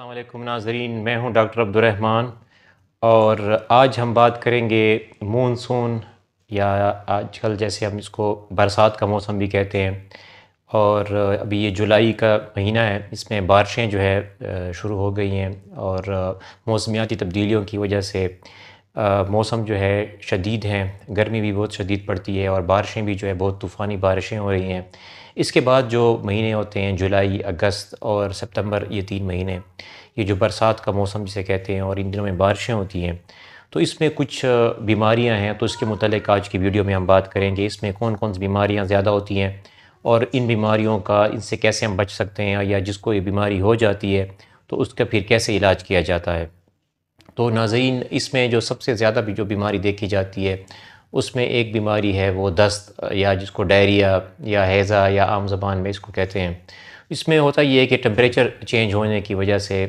अल्लाम नाजरीन मैं हूं डॉक्टर अब्दुलरहमान और आज हम बात करेंगे मानसून या आजकल जैसे हम इसको बरसात का मौसम भी कहते हैं और अभी ये जुलाई का महीना है इसमें बारिशें जो है शुरू हो गई हैं और मौसमियाती तब्दीलियों की वजह से मौसम जो है शदीद हैं गर्मी भी बहुत शदीद पड़ती है और बारिशें भी जो है बहुत तूफ़ानी बारिशें हो रही हैं इसके बाद जो महीने होते हैं जुलाई अगस्त और सितंबर ये तीन महीने ये जो बरसात का मौसम जिसे कहते हैं और इन दिनों में बारिशें होती हैं तो इसमें कुछ बीमारियां हैं तो इसके मतलब आज की वीडियो में हम बात करेंगे इसमें कौन कौन सी बीमारियाँ ज़्यादा होती हैं और इन बीमारियों का इनसे कैसे हम बच सकते हैं या जिसको ये बीमारी हो जाती है तो उसका फिर कैसे इलाज किया जाता है तो नाजीन इसमें जो सबसे ज़्यादा भी जो बीमारी देखी जाती है उसमें एक बीमारी है वो दस्त या जिसको डायरिया या हैज़ा या आम जबान में इसको कहते हैं इसमें होता ये है कि टम्परेचर चेंज होने की वजह से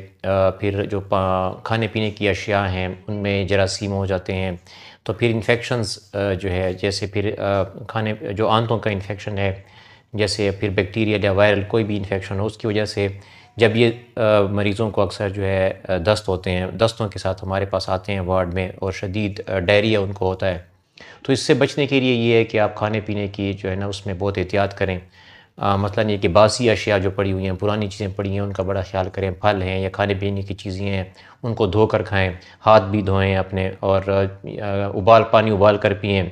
फिर जो खाने पीने की अशिया हैं उनमें जरासीम हो जाते हैं तो फिर इन्फेक्शंस जो है जैसे फिर खाने जो आंतों का इन्फेक्शन है जैसे फिर बैक्टीरिया या वायरल कोई भी इन्फेक्शन हो उसकी वजह से जब ये मरीज़ों को अक्सर जो है दस्त होते हैं दस्तों के साथ हमारे पास आते हैं वार्ड में और शदीद डायरिया उनको होता है तो इससे बचने के लिए ये है कि आप खाने पीने की जो है ना उसमें बहुत एहतियात करें मसला ये कि बासी अशिया जो पड़ी हुई हैं पुरानी चीज़ें पड़ी हैं उनका बड़ा ख्याल करें फल हैं या खाने पीने की चीज़ें हैं उनको धो कर खाएँ हाथ भी धोएँ अपने और उबाल पानी उबाल कर पिएँ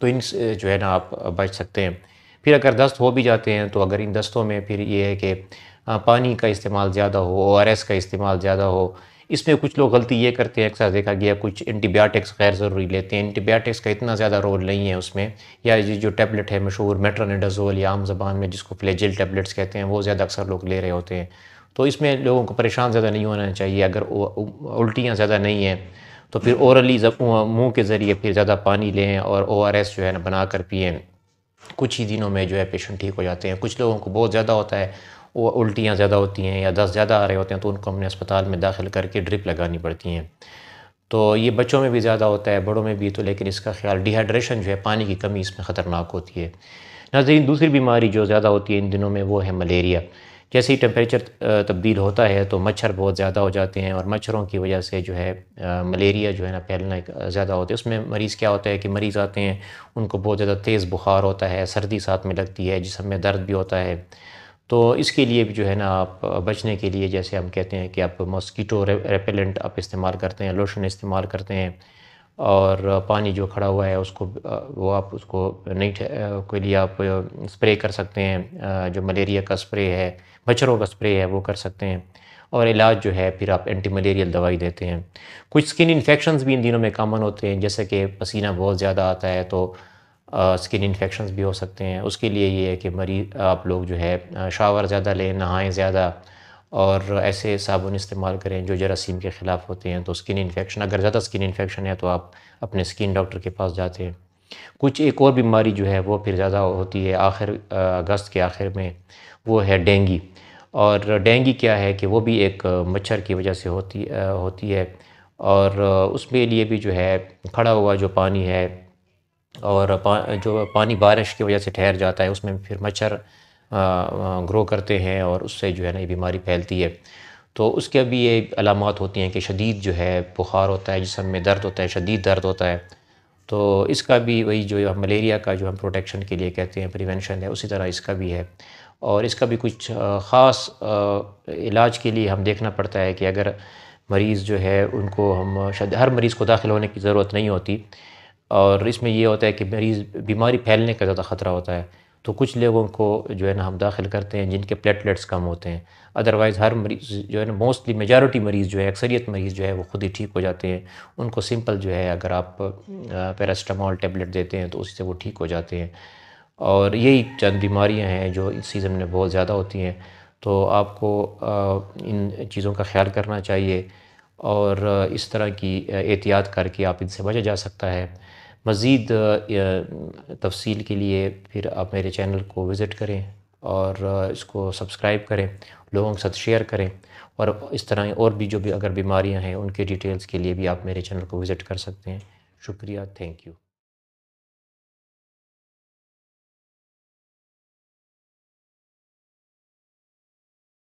तो इन जो है ना आप बच सकते हैं फिर अगर दस्त हो भी जाते हैं तो अगर इन दस्तों में फिर ये है कि पानी का इस्तेमाल ज़्यादा हो ओ आर एस का इस्तेमाल ज़्यादा हो इसमें कुछ लोग गलती ये करते हैं अक्सर देखा गया कुछ एंटीबायोटिक्स गैर ज़रूरी लेते हैं एंटीबायोटिक्स का इतना ज़्यादा रोल नहीं है उसमें या ये जो टैबलेट है मशहूर मेट्रानेडाजोल या आम जबान में जिसको फ्लेजिल टैबलेट्स कहते हैं वो ज़्यादा अक्सर लोग ले रहे होते हैं तो इसमें लोगों को परेशान ज़्यादा नहीं होना चाहिए अगर उल्टियाँ ज़्यादा नहीं हैं तो फिर औरली मुँह के ज़रिए फिर ज़्यादा पानी लें और ओ आर एस जो है ना बना कर पिएँ कुछ ही दिनों में जो है पेशेंट ठीक हो जाते हैं कुछ लोगों को बहुत ज़्यादा होता है वो उल्टियाँ ज़्यादा होती हैं या दस ज़्यादा आ रहे होते हैं तो उनको हमने अस्पताल में दाखिल करके ड्रिप लगानी पड़ती हैं तो ये बच्चों में भी ज़्यादा होता है बड़ों में भी तो लेकिन इसका ख्याल डिहाइड्रेशन जो है पानी की कमी इसमें ख़तरनाक होती है नाजरीन दूसरी बीमारी जो ज़्यादा होती है इन दिनों में वो है मलेरिया जैसे ही टेम्परेचर तब्दील होता है तो मच्छर बहुत ज़्यादा हो जाते हैं और मच्छरों की वजह से जो है मलेरिया जो है ना फैलना ज़्यादा होता है उसमें मरीज़ क्या होता है कि मरीज़ आते हैं उनको बहुत ज़्यादा तेज़ बुखार होता है सर्दी साथ में लगती है जिसम में दर्द भी होता है तो इसके लिए भी जो है ना आप बचने के लिए जैसे हम कहते हैं कि आप मॉस्कीटो रेपेलेंट आप इस्तेमाल करते हैं लोशन इस्तेमाल करते हैं और पानी जो खड़ा हुआ है उसको वो आप उसको नहीं के लिए आप स्प्रे कर सकते हैं जो मलेरिया का स्प्रे है मच्छरों का स्प्रे है वो कर सकते हैं और इलाज जो है फिर आप एंटी मलेरियल दवाई देते हैं कुछ स्किन इन्फेक्शन भी इन दिनों में कॉमन होते हैं जैसे कि पसीना बहुत ज़्यादा आता है तो स्किन इन्फेक्शन भी हो सकते हैं उसके लिए ये है कि मरीज आप लोग जो है शावर ज़्यादा लें नहाएं ज़्यादा और ऐसे साबुन इस्तेमाल करें जो जरासीम के ख़िलाफ़ होते हैं तो स्किन इन्फेक्शन अगर ज़्यादा स्किन इन्फेक्शन है तो आप अपने स्किन डॉक्टर के पास जाते हैं कुछ एक और बीमारी जो है वो फिर ज़्यादा होती है आखिर अगस्त के आखिर में वो है डेंगी और डेंगी क्या है कि वो भी एक मच्छर की वजह से होती होती है और उसके लिए भी जो है खड़ा हुआ जो पानी है और पा, जो पानी बारिश की वजह से ठहर जाता है उसमें फिर मच्छर ग्रो करते हैं और उससे जो है ना ये बीमारी फैलती है तो उसके भी ये अलामत होती हैं कि शदीद जो है बुखार होता है जिसम में दर्द होता है शदीद दर्द होता है तो इसका भी वही जो है मलेरिया का जो हम प्रोटेक्शन के लिए कहते हैं प्रिवेंशन है उसी तरह इसका भी है और इसका भी कुछ ख़ास इलाज के लिए हम देखना पड़ता है कि अगर मरीज़ जो है उनको हम हर मरीज़ को दाखिल होने की ज़रूरत नहीं होती और इसमें ये होता है कि मरीज़ बीमारी फैलने का ज़्यादा ख़तरा होता है तो कुछ लोगों को जो है ना हम दाखिल करते हैं जिनके प्लेटलेट्स कम होते हैं अदरवाइज़ हर मरीज़ जो है ना मोस्टली मेजॉरिटी मरीज़ जो है अक्सरियत मरीज़ जो है वो ख़ुद ही ठीक हो जाते हैं उनको सिंपल जो है अगर आप पैरास्टामॉल टेबलेट देते हैं तो उससे वो ठीक हो जाते हैं और यही चंद बीमारियाँ हैं जो इस सीज़न में बहुत ज़्यादा होती हैं तो आपको इन चीज़ों का ख्याल करना चाहिए और इस तरह की एहतियात करके आप इनसे बचा जा सकता है मज़ीद तफसील के लिए फिर आप मेरे चैनल को विज़िट करें और इसको सब्सक्राइब करें लोगों के साथ शेयर करें और इस तरह और भी जो भी अगर बीमारियां हैं उनके डिटेल्स के लिए भी आप मेरे चैनल को विज़िट कर सकते हैं शुक्रिया थैंक यू